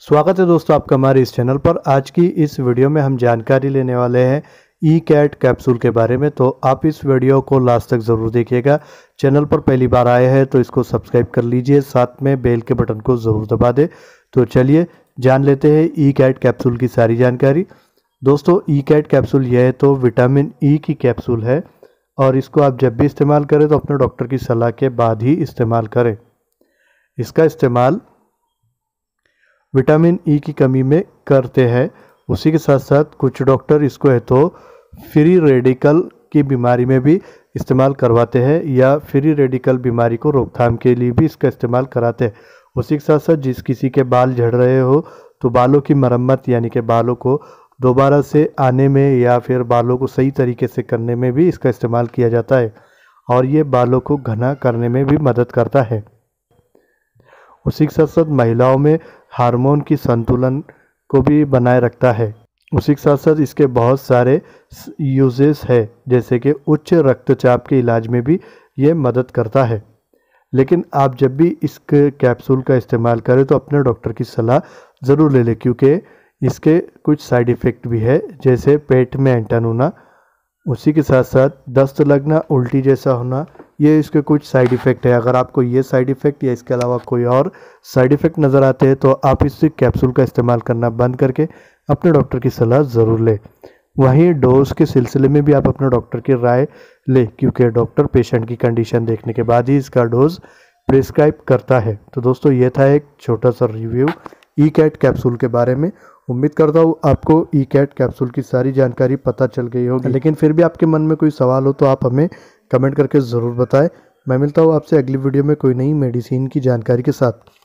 स्वागत है दोस्तों आपका हमारे इस चैनल पर आज की इस वीडियो में हम जानकारी लेने वाले हैं ई कैट कैप्सूल के बारे में तो आप इस वीडियो को लास्ट तक ज़रूर देखिएगा चैनल पर पहली बार आए हैं तो इसको सब्सक्राइब कर लीजिए साथ में बेल के बटन को ज़रूर दबा दें तो चलिए जान लेते हैं ई कैट कैप्सूल की सारी जानकारी दोस्तों ई कैट कैप्सूल यह है तो विटामिन ई e की कैप्सूल है और इसको आप जब भी इस्तेमाल करें तो अपने डॉक्टर की सलाह के बाद ही इस्तेमाल करें इसका इस्तेमाल विटामिन ई e की कमी में करते हैं उसी के साथ साथ कुछ डॉक्टर इसको है तो फ्री रेडिकल की बीमारी में भी इस्तेमाल करवाते हैं या फ्री रेडिकल बीमारी को रोकथाम के लिए भी इसका इस्तेमाल कराते हैं उसी के साथ साथ जिस किसी के बाल झड़ रहे हो तो बालों की मरम्मत यानी कि बालों को दोबारा से आने में या फिर बालों को सही तरीके से करने में भी इसका इस्तेमाल किया जाता है और ये बालों को घना करने में भी मदद करता है उसी के साथ साथ महिलाओं में हार्मोन की संतुलन को भी बनाए रखता है उसी के साथ साथ इसके बहुत सारे यूजेस है जैसे कि उच्च रक्तचाप के इलाज में भी ये मदद करता है लेकिन आप जब भी इस कैप्सूल का इस्तेमाल करें तो अपने डॉक्टर की सलाह ज़रूर ले लें क्योंकि इसके कुछ साइड इफ़ेक्ट भी है जैसे पेट में एंटन होना उसी के साथ साथ दस्त लगना उल्टी जैसा होना ये इसके कुछ साइड इफ़ेक्ट है अगर आपको ये साइड इफ़ेक्ट या इसके अलावा कोई और साइड इफ़ेक्ट नज़र आते हैं तो आप इस कैप्सूल का इस्तेमाल करना बंद करके अपने डॉक्टर की सलाह ज़रूर लें वहीं डोज के सिलसिले में भी आप अपने डॉक्टर की राय लें क्योंकि डॉक्टर पेशेंट की कंडीशन देखने के बाद ही इसका डोज़ प्रिस्क्राइब करता है तो दोस्तों ये था एक छोटा सा रिव्यू ई कैट कैप्सूल के बारे में उम्मीद करता हूँ आपको ई कैट कैप्सूल की सारी जानकारी पता चल गई होगी लेकिन फिर भी आपके मन में कोई सवाल हो तो आप हमें कमेंट करके ज़रूर बताएं मैं मिलता हूँ आपसे अगली वीडियो में कोई नई मेडिसिन की जानकारी के साथ